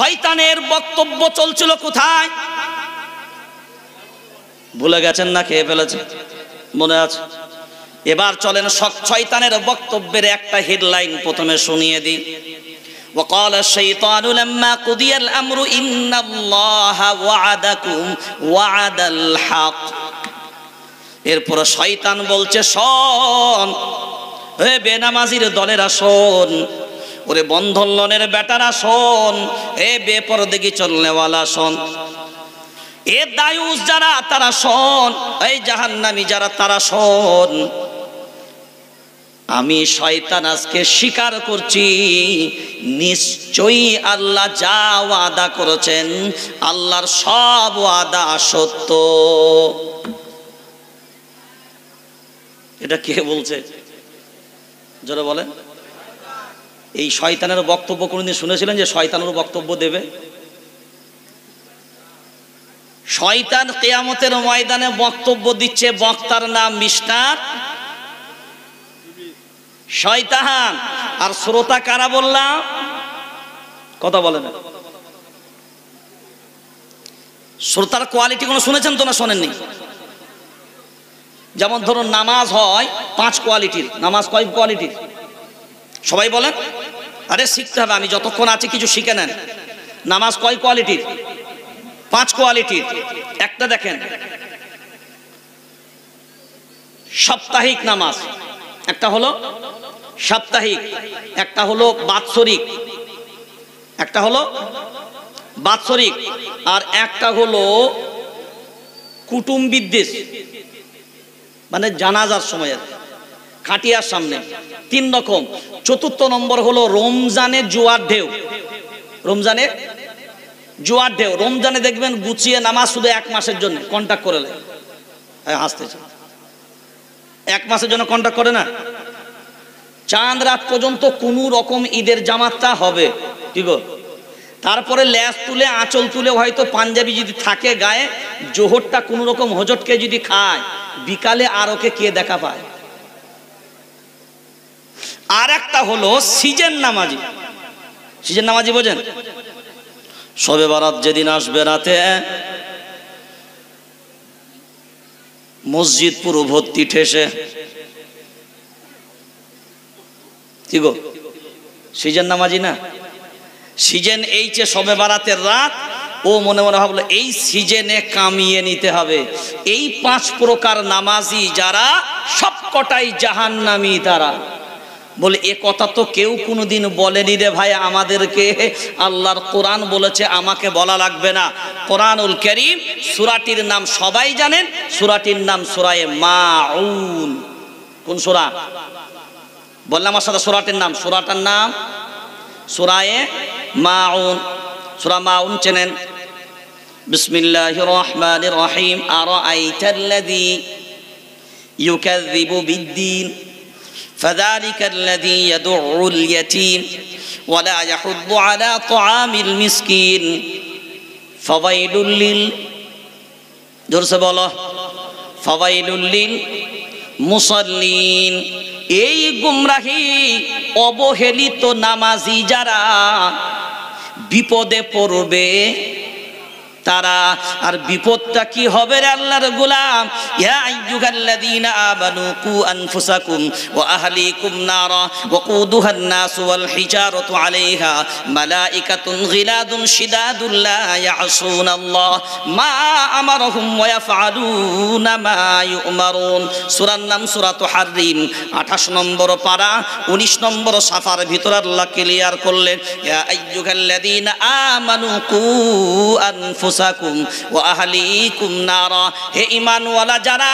শয়তানের বক্তব্য চলছিল কোথায় ভুলে গেছেন না খেয়ে ফেলেছে মনে আছে এবার চলেন শয়তানের বক্তব্যের একটা হেডলাইন প্রথমে শুনিয়ে দিই وقال الشيطان لما قضي الامر ان الله وعدكم وعد الحق এরপরে শয়তান বলছে শোন হে বেনামাজির দলেরা শোন ওরে বন্ধন লোনের বেটারা শোন এ বেপর দেখি চলনেওয়ালা শোন এ দায়ুস যারা তারা শোন এই জাহান্নামি যারা তারা শোন আমি শয়তান আজকে স্বীকার করছি নিশ্চয়ই আল্লাহ যা ওয়াদা করেছেন আল্লাহর সব ওয়াদা সত্য এটা কে বলছে যারা বলেন এই শয়তানের বক্তব্য কোনোদিন শুনেছিলেন যে শয়তানের বক্তব্য দেবে শয়তান কেয়ামতের ময়দানে বক্তব্য দিচ্ছে বক্তার নাম মিস্টার শয়তান আর শ্রোতা কারা বললাম কথা বলেন শ্রোতার কোয়ালিটি কোনো শুনেছেন তো না শোনেননি যেমন ধরুন নামাজ হয় পাঁচ কোয়ালিটির নামাজ কয় কোয়ালিটির সবাই বলেন আরে শিখতে হবে আমি যতক্ষণ আছি কিছু শিখে নেন নামাজ কয় কোয়ালিটির পাঁচ কোয়ালিটির একটা দেখেন সাপ্তাহিক নামাজ একটা হলো সাপ্তাহিক একটা হলো বাৎসরিক একটা হলো বাৎসরিক আর একটা হলো কুটুম বিদ্বেষ মানে জানাজার সময় আর খাটিয়ার সামনে তিন রকম চতুর্থ নম্বর হলো রমজানে জুয়ার ঢেউ রমজানে জুয়ার ঢেউ রমজানে দেখবেন গুছিয়ে নামাজ শুধু এক মাসের জন্য কন্ট্যাক্ট করে নেয় হ্যাঁ হাসতে এক মাসের জন্য কন্ট্যাক্ট করে না চাঁদ রাত পর্যন্ত কোনো রকম ঈদের জামাতটা হবে কি গো তারপরে ল্যাস তুলে আঁচল তুলে হয়তো পাঞ্জাবি যদি থাকে গায়ে জোহরটা কোনো রকম হজটকে যদি খায় বিকালে আর ওকে কে দেখা পায় আর একটা হলো সিজন নামাজি সিজন নামাজি বোঝেন সবে বারাত যেদিন আসবে রাতে মসজিদ পুরো ভর্তি ঠেসে কি গো সিজন নামাজি না সিজন এই যে সবে বারাতের রাত ও মনে মনে ভাবলো এই সিজনে কামিয়ে নিতে হবে এই পাঁচ প্রকার নামাজি যারা সবকটাই জাহান্নামি তারা বলে এ কথা তো কেউ কোনোদিন বলেনি রে ভাই আমাদেরকে আল্লাহর কোরআন বলেছে আমাকে বলা লাগবে না কোরআনুল করিম সুরাটির নাম সবাই জানেন সুরাটির নাম সুরায় মাউন কোন সুরা বললাম আমার সাথে সুরাটির নাম সুরাটার নাম সুরায়ে মাউন সুরা মাউন চেনেন বিসমিল্লাহ রহমান রহিম আর আইটাল্লাদি ইউকাজিবু বিদ্দিন فذلك الذي يدع اليتيم ولا يحض على طعام المسكين فويل لل জোরসে বলো ফওয়াইলুল্লিল মুসল্লিন এই গুমরাহি অবহেলিত নামাজি যারা বিপদে পড়বে তারা আর বিপদটা কি হবে রে আল্লাহর গোলাম ইয়া আইয়ুহাল্লাযীনা আমানু কু আনফুসাকুম ওয়া আহলিকুম নারা ওয়া কুদুহান নাস ওয়াল হিজারাতু আলাইহা মালাইকাতুন গিলাদুন শিদাদুল লা ইয়াসুনাল্লাহ মা আমারহুম ওয়া ইয়াফআলুনা মা ইউমারুন সূরার নাম সূরা তাহরিম 28 নম্বর পারা 19 নম্বর সাফার ভিতর আল্লাহ ক্লিয়ার করলেন ইয়া আইয়ুহাল্লাযীনা আমানু কু আনফুসাকুম আনফুসাকুম ওয়া আহলিকুম নারা হে ঈমানওয়ালা যারা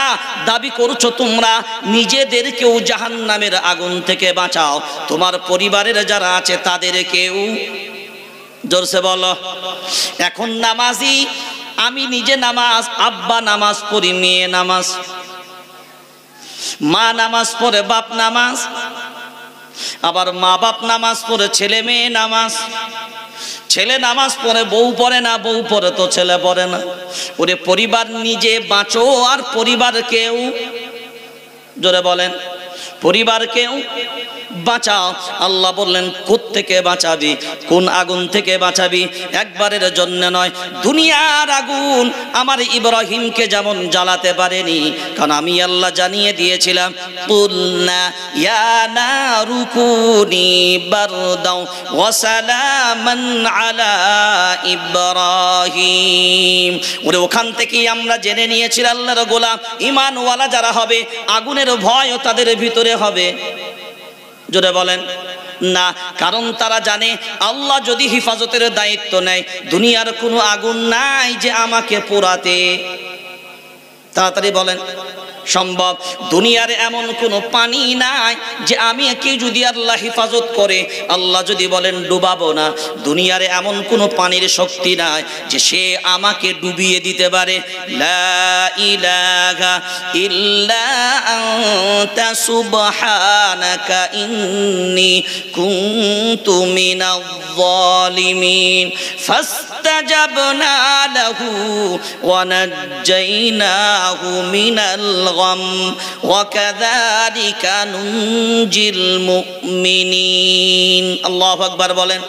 দাবি করছো তোমরা নিজেদেরকেও জাহান্নামের আগুন থেকে বাঁচাও তোমার পরিবারের যারা আছে তাদেরকেও জোরসে বলো এখন নামাজি আমি নিজে নামাজ আব্বা নামাজ পড়ি মেয়ে নামাজ মা নামাজ পড়ে বাপ নামাজ আবার মা বাপ নামাজ পড়ে ছেলে মেয়ে নামাজ ছেলে নামাজ পড়ে বউ পড়ে না বউ পড়ে তো ছেলে পড়ে না ওরে পরিবার নিজে বাঁচো আর পরিবার কেউ জোরে বলেন পরিবারকেও বাঁচাও আল্লাহ বললেন থেকে বাঁচাবি কোন আগুন থেকে বাঁচাবি একবারের জন্য নয় দুনিয়ার আগুন আমার ইব্রাহিমকে যেমন জ্বালাতে পারেনি কারণ আমি আল্লাহ জানিয়ে দিয়েছিলাম আলা ইব্রাহিম ওরে ওখান থেকেই আমরা জেনে নিয়েছিলাম আল্লাহর গোলাম ইমানওয়ালা যারা হবে আগুনের ভয় তাদের ভিতরে করে হবে জোরে বলেন না কারণ তারা জানে আল্লাহ যদি হেফাজতের দায়িত্ব নেয় দুনিয়ার কোনো আগুন নাই যে আমাকে পোড়াতে তাড়াতাড়ি বলেন সম্ভব দুনিয়ার এমন কোনো পানি নাই যে আমি একে যদি আল্লাহ হেফাজত করে আল্লাহ যদি বলেন ডুবাবো না দুনিয়ার এমন কোনো পানির শক্তি নাই যে সে আমাকে ডুবিয়ে দিতে পারে ফাস فاستجبنا له ونجيناه من الغم وكذلك ننجي المؤمنين الله أكبر بولين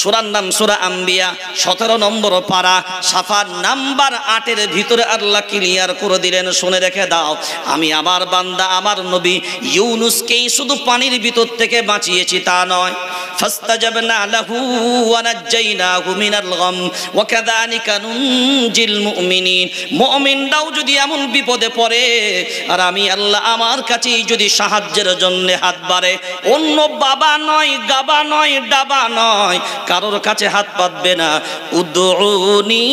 সুরার নাম সুরা আম্বিয়া সতেরো নম্বর পাড়া সাফার নাম্বার আটের ভিতরে আল্লাহ ক্লিয়ার করে দিলেন শুনে রেখে দাও আমি আমার বান্দা আমার নবী ইউনুসকেই শুধু পানির ভিতর থেকে বাঁচিয়েছি তা নয় যদি এমন বিপদে পড়ে আর আমি আল্লাহ আমার যদি সাহায্যের জন্য হাত বাড়ে অন্য বাবা নয় গাবা নয় ডাবা নয় কারোর কাছে হাত পাতবে না উদৌনি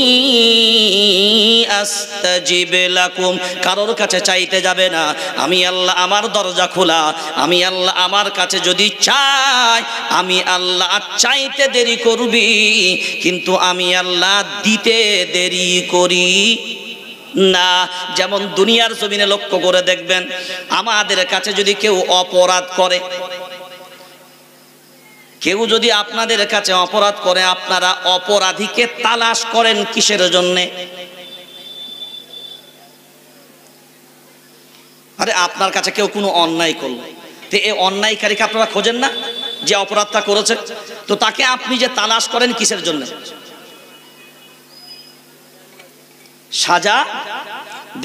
আস্তাজিবেলাকুম কারোর কাছে চাইতে যাবে না আমি আল্লাহ আমার দরজা খোলা আমি আল্লাহ আমার কাছে যদি চাই আমি আল্লাহ চাইতে দেরি করবি কিন্তু আমি আল্লাহ দিতে দেরি করি না যেমন দুনিয়ার জমিনে লক্ষ্য করে দেখবেন আমাদের কাছে যদি কেউ অপরাধ করে কেউ যদি আপনাদের কাছে অপরাধ করে আপনারা অপরাধীকে তালাশ করেন কিসের জন্য আরে আপনার কাছে কেউ কোনো অন্যায় করলো তো এই অন্যায়কারীকে আপনারা খোঁজেন না যে অপরাধটা করেছে তো তাকে আপনি যে তালাশ করেন কিসের জন্য সাজা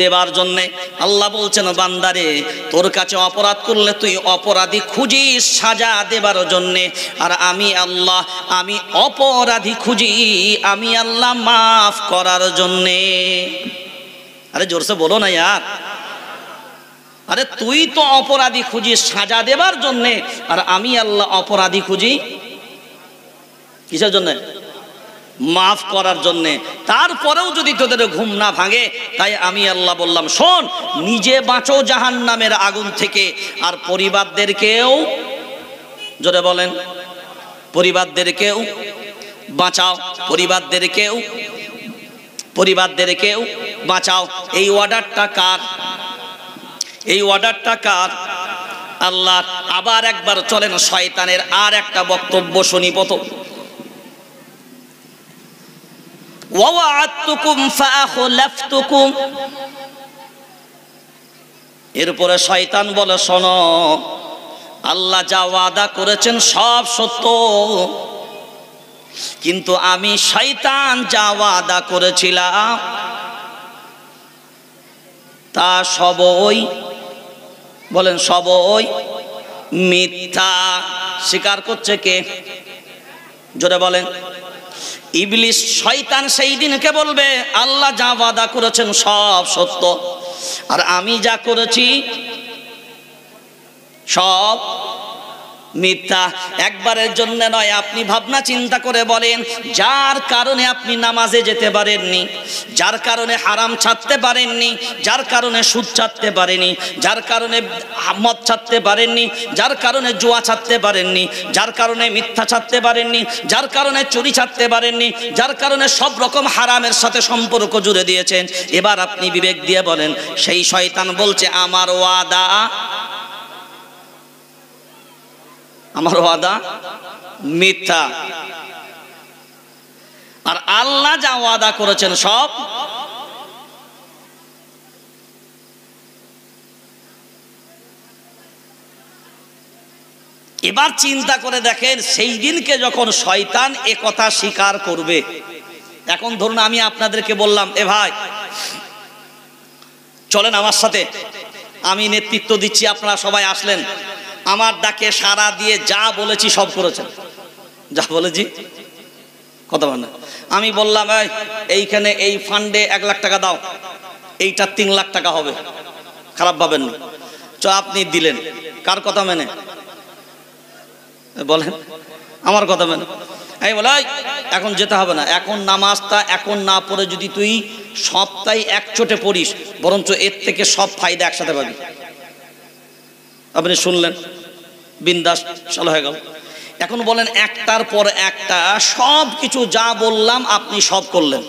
দেবার জন্যে আল্লাহ বলছেন বান্দারে তোর কাছে অপরাধ করলে তুই অপরাধী খুঁজিস সাজা দেবার জন্যে আর আমি আল্লাহ আমি অপরাধী খুঁজি আমি আল্লাহ মাফ করার জন্যে আরে জোরসে বলো না ইয়ার আরে তুই তো অপরাধী খুঁজি সাজা দেবার জন্যে আর আমি আল্লাহ অপরাধী খুঁজি কিসের জন্যে মাফ করার জন্যে তারপরেও যদি তোদের ঘুম না ভাঙে তাই আমি আল্লাহ বললাম শোন নিজে বাঁচো জাহান নামের আগুন থেকে আর পরিবারদেরকেও যদি বলেন পরিবারদেরকেও বাঁচাও পরিবারদেরকেও পরিবারদেরকেও বাঁচাও এই অর্ডারটা কার এই অর্ডারটা কার আল্লাহ আবার একবার চলেন শয়তানের আর একটা বক্তব্য শুনি এরপরে শয়তান বলে শোন আল্লাহ যা ওয়াদা করেছেন সব সত্য কিন্তু আমি শয়তান যা ওয়াদা করেছিলাম তা সবই বলেন সবই মিথ্যা স্বীকার করছে কে জোরে বলেন ইবলিস শয়তান সেই দিনকে বলবে আল্লাহ যা বাদা করেছেন সব সত্য আর আমি যা করেছি সব মিথ্যা একবারের জন্য নয় আপনি ভাবনা চিন্তা করে বলেন যার কারণে আপনি নামাজে যেতে পারেননি যার কারণে হারাম ছাড়তে পারেননি যার কারণে সুদ ছাড়তে পারেনি যার কারণে মদ ছাড়তে পারেননি যার কারণে জুয়া ছাড়তে পারেননি যার কারণে মিথ্যা ছাড়তে পারেননি যার কারণে চুরি ছাড়তে পারেননি যার কারণে সব রকম হারামের সাথে সম্পর্ক জুড়ে দিয়েছেন এবার আপনি বিবেক দিয়ে বলেন সেই শয়তান বলছে আমার ওয়াদা আমার ওয়াদা মিথ্যা আর আল্লাহ যা ওয়াদা করেছেন সব এবার চিন্তা করে দেখেন সেই দিনকে যখন শয়তান এ কথা স্বীকার করবে এখন ধরুন আমি আপনাদেরকে বললাম এ ভাই চলেন আমার সাথে আমি নেতৃত্ব দিচ্ছি আপনারা সবাই আসলেন আমার ডাকে সারা দিয়ে যা বলেছি সব করেছেন যা বলেছি কথা বল আমি বললাম এইখানে এই ফান্ডে এক লাখ টাকা দাও এইটা তিন লাখ টাকা হবে খারাপ ভাবেন না চ আপনি দিলেন কার কথা মেনে বলেন আমার কথা মেনে এই বলে এখন যেতে হবে না এখন নামাজটা এখন না পড়ে যদি তুই সপ্তাহে এক চোটে পড়িস বরঞ্চ এর থেকে সব ফায়দা একসাথে পাবি আপনি শুনলেন বিন্দাস চালু হয়ে গেল এখন বলেন একটার পর একটা সব কিছু যা বললাম আপনি সব করলেন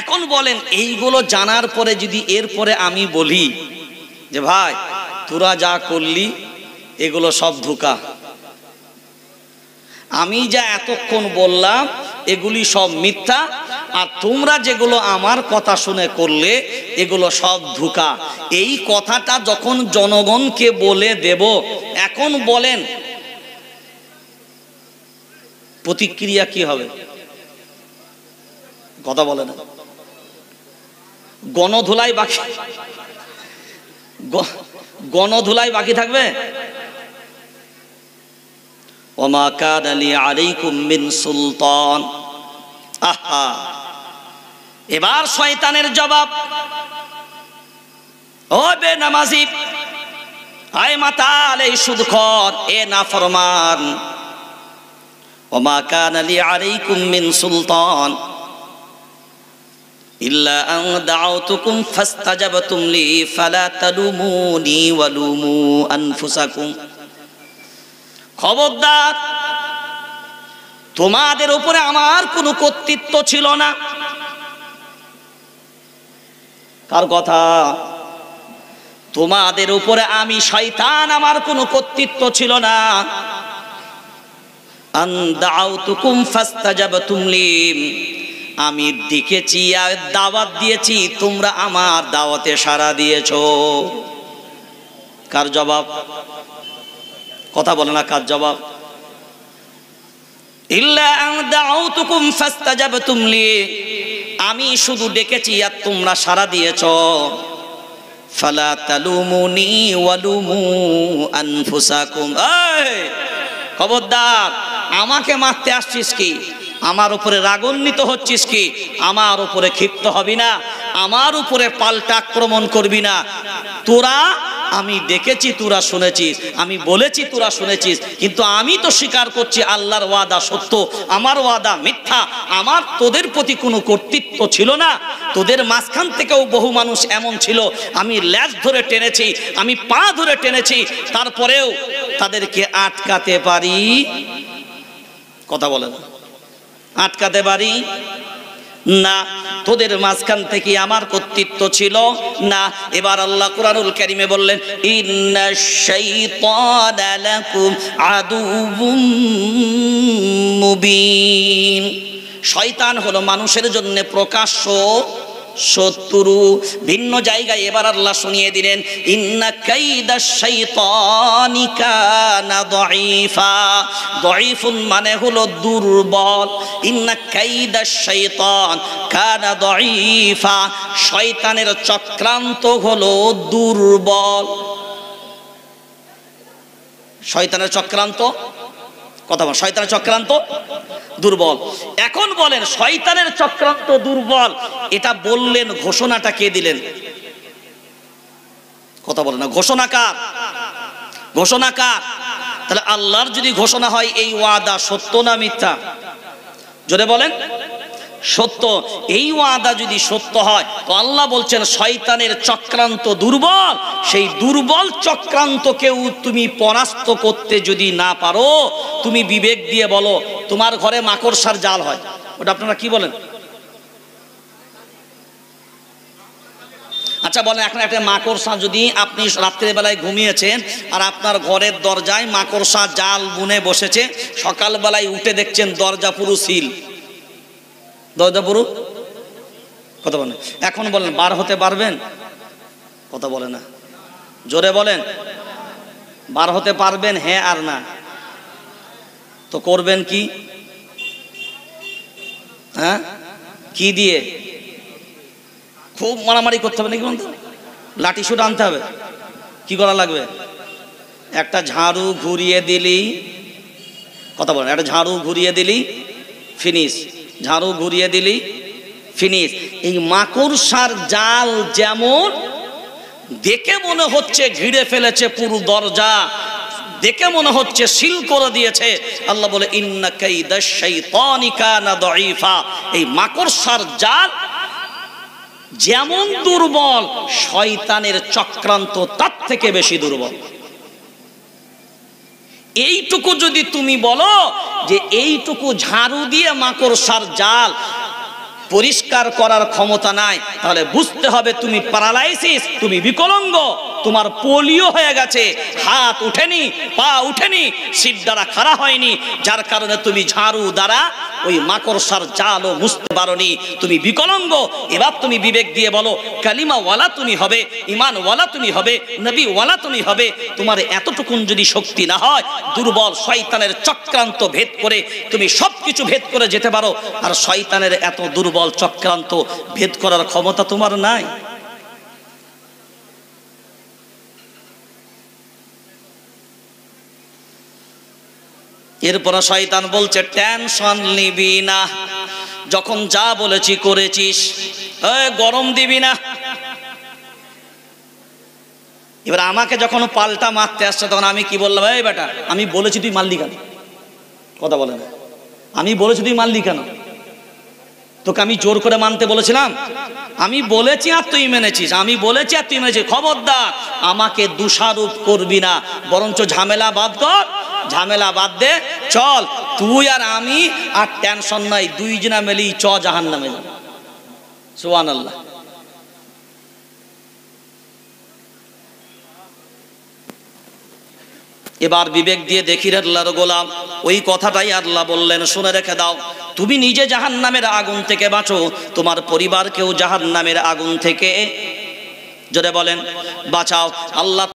এখন বলেন এইগুলো জানার পরে যদি এরপরে আমি বলি যে ভাই তোরা যা করলি এগুলো সব ধোকা আমি যা এতক্ষণ বললাম এগুলি সব মিথ্যা আর তোমরা যেগুলো আমার কথা শুনে করলে এগুলো সব ধুকা এই কথাটা যখন জনগণকে বলে দেব এখন বলেন প্রতিক্রিয়া কি হবে কথা বলে না গণধুলাই বাকি গণধুলাই বাকি থাকবে ওমা কাদ আলী আলাইকুম মিন সুলতান আহা এবার শয়তানের জবাব ও বে নামাজি আয় মাতা এই সুদখর এ না ফরমান ওমা কান আলী আলাইকুম মিন সুলতান ইল্লা তুকুম দাআউতুকুম ফাস্তাজাবতুম লি ফালা তালুমুনি ওয়ালুমু আনফুসাকুম খবরদার তোমাদের উপরে আমার কোনো কর্তৃত্ব ছিল না কার কথা তোমাদের উপরে আমি শয়তান আমার কোনো কর্তৃত্ব ছিল না আমি দেখেছি আর দাওয়াত দিয়েছি তোমরা আমার দাওয়াতে সারা দিয়েছ কার জবাব কথা বলে না কার জবাব ইল্লা তুকুম দাউতুকুম যাবে লি আমি শুধু ডেকেছি আর তোমরা সারা দিয়েছ আমাকে মারতে আসছিস কি আমার উপরে হচ্ছিস কি আমার উপরে ক্ষিপ্ত হবি না আমার উপরে পাল্টা আক্রমণ করবি না তোরা আমি দেখেছি তোরা শুনেছিস আমি বলেছি তোরা শুনেছিস কিন্তু আমি তো স্বীকার করছি আল্লাহর ওয়াদা সত্য আমার ওয়াদা মিথ্যা আমার তোদের প্রতি কোনো কর্তৃত্ব ছিল না তোদের মাঝখান থেকেও বহু মানুষ এমন ছিল আমি ল্যাজ ধরে টেনেছি আমি পা ধরে টেনেছি তারপরেও তাদেরকে আটকাতে পারি কথা বলেন আটকাতে পারি না তোদের মাঝখান থেকে আমার কর্তৃত্ব ছিল না এবার আল্লাহ কুরআনুল কারিমে বললেন শয়তান হলো মানুষের জন্য প্রকাশ্য শত্রু ভিন্ন জায়গায় এবার আল্লাহ শুনিয়ে দিলেন ইন্না কাইদা শাইতানিকা না দাইফা দাঈফুন মানে হলো দুর্বল ইন্না কাইদা শাইতান কানা দাইফা শয়তানের চক্রান্ত হলো দুর্বল শয়তানের চক্রান্ত কথা বল শয়তানের চক্রান্ত দুর্বল এখন বলেন শয়তানের চক্রান্ত দুর্বল এটা বললেন ঘোষণাটা কে দিলেন কথা বলেন না ঘোষণা কার ঘোষণা কার তাহলে আল্লাহর যদি ঘোষণা হয় এই ওয়াদা সত্য না মিথ্যা জোরে বলেন সত্য এই ওয়াদা যদি সত্য হয় তো আল্লাহ বলছেন শয়তানের চক্রান্ত দুর্বল সেই দুর্বল চক্রান্তকেও তুমি পরাস্ত করতে যদি না পারো তুমি বিবেক দিয়ে বলো তোমার ঘরে মাকড়সার জাল হয় ওটা আপনারা কি বলেন আচ্ছা বলেন এখন একটা মাকড়সা যদি আপনি রাত্রেবেলায় ঘুমিয়েছেন আর আপনার ঘরের দরজায় মাকড়সা জাল বুনে বসেছে সকালবেলায় উঠে দেখছেন দরজা পুরো সিল দরজা পড়ুক কথা বলেন এখন বলেন বার হতে পারবেন কথা বলে না জোরে বলেন বার হতে পারবেন হ্যাঁ আর না তো করবেন কি হ্যাঁ কি দিয়ে খুব মারামারি করতে হবে নাকি বলতো লাঠি শুট আনতে হবে কি করা লাগবে একটা ঝাড়ু ঘুরিয়ে দিলি কথা বলেন একটা ঝাড়ু ঘুরিয়ে দিলি ফিনিশ ঝাড়ু ঘুরিয়ে দিলি ফিনিশ এই মাকড়সার জাল যেমন দেখে মনে হচ্ছে ঘিরে ফেলেছে পুরো দরজা দেখে মনে হচ্ছে সিল করে দিয়েছে আল্লাহ বলে এই মাকড়সার জাল যেমন দুর্বল শয়তানের চক্রান্ত তার থেকে বেশি দুর্বল এইটুকু যদি তুমি বলো যে এইটুকু ঝাড়ু দিয়ে মাকড়সার জাল পরিষ্কার করার ক্ষমতা নাই তাহলে বুঝতে হবে তুমি প্যারালাইসিস তুমি বিকলঙ্গ তোমার পোলিও হয়ে গেছে হাত উঠেনি পা উঠেনি শিব দ্বারা খাড়া হয়নি যার কারণে তুমি ঝাড়ু দ্বারা ওই মাকড়সার জালও বুঝতে পারি তুমি বিকলঙ্গ এবার তুমি বিবেক দিয়ে বলো কালিমাওয়ালা তুমি হবে ইমানওয়ালা তুমি হবে নবীওয়ালা তুমি হবে তোমার এতটুকুন যদি শক্তি না হয় দুর্বল শয়তানের চক্রান্ত ভেদ করে তুমি সব কিছু ভেদ করে যেতে পারো আর শয়তানের এত দুর্বল চক্রান্ত ভেদ করার ক্ষমতা তোমার নাই এরপর শয়তান বলছে টেনশন নিবি না যখন যা বলেছি করেছিস গরম দিবি না এবার আমাকে যখন পাল্টা মারতে আসছে তখন আমি কি বললাম এই বেটা আমি বলেছি তুই মারলি কেন কথা বলে না আমি বলেছি তুই মারলি কেন তোকে আমি জোর করে মানতে বলেছিলাম আমি বলেছি আর তুই মেনেছিস আমি বলেছি আর তুই মেনেছিস খবরদার আমাকে দোষারোপ করবি না বরঞ্চ ঝামেলা বাদ কর ঝামেলা বাদ দে চল তুই আর আমি আর টেনশন নাই দুই জনা মেলি চ জাহান নামে যাব আল্লাহ এবার বিবেক দিয়ে দেখি রে আল্লাহর গোলাম ওই কথাটাই আল্লাহ বললেন শুনে রেখে দাও তুমি নিজে জাহান নামের আগুন থেকে বাঁচো তোমার পরিবারকেও জাহান নামের আগুন থেকে যদি বলেন বাঁচাও আল্লাহ